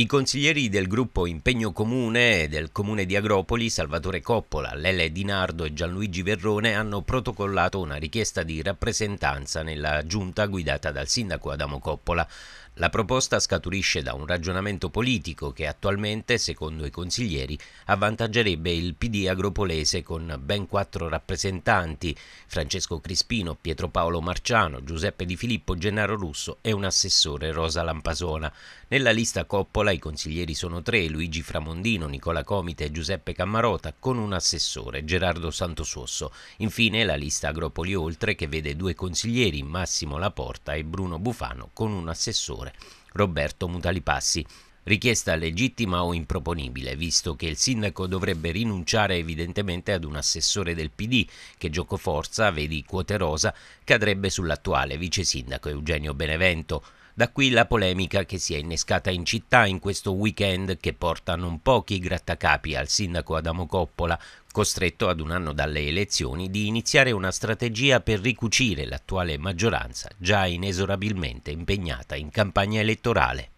I consiglieri del gruppo Impegno Comune e del comune di Agropoli, Salvatore Coppola, Lele Di Nardo e Gianluigi Verrone, hanno protocollato una richiesta di rappresentanza nella giunta guidata dal sindaco Adamo Coppola. La proposta scaturisce da un ragionamento politico che attualmente, secondo i consiglieri, avvantaggerebbe il PD agropolese con ben quattro rappresentanti, Francesco Crispino, Pietro Paolo Marciano, Giuseppe Di Filippo, Gennaro Russo e un assessore Rosa Lampasona. Nella lista Coppola Scuola, i consiglieri sono tre, Luigi Framondino, Nicola Comite e Giuseppe Cammarota, con un assessore, Gerardo Santosuosso. Infine la lista Agropoli Oltre che vede due consiglieri, Massimo Laporta e Bruno Bufano, con un assessore, Roberto Mutalipassi. Richiesta legittima o improponibile, visto che il sindaco dovrebbe rinunciare evidentemente ad un assessore del PD che giocoforza, vedi quote rosa, cadrebbe sull'attuale vice sindaco Eugenio Benevento. Da qui la polemica che si è innescata in città in questo weekend che porta non pochi grattacapi al sindaco Adamo Coppola, costretto ad un anno dalle elezioni di iniziare una strategia per ricucire l'attuale maggioranza già inesorabilmente impegnata in campagna elettorale.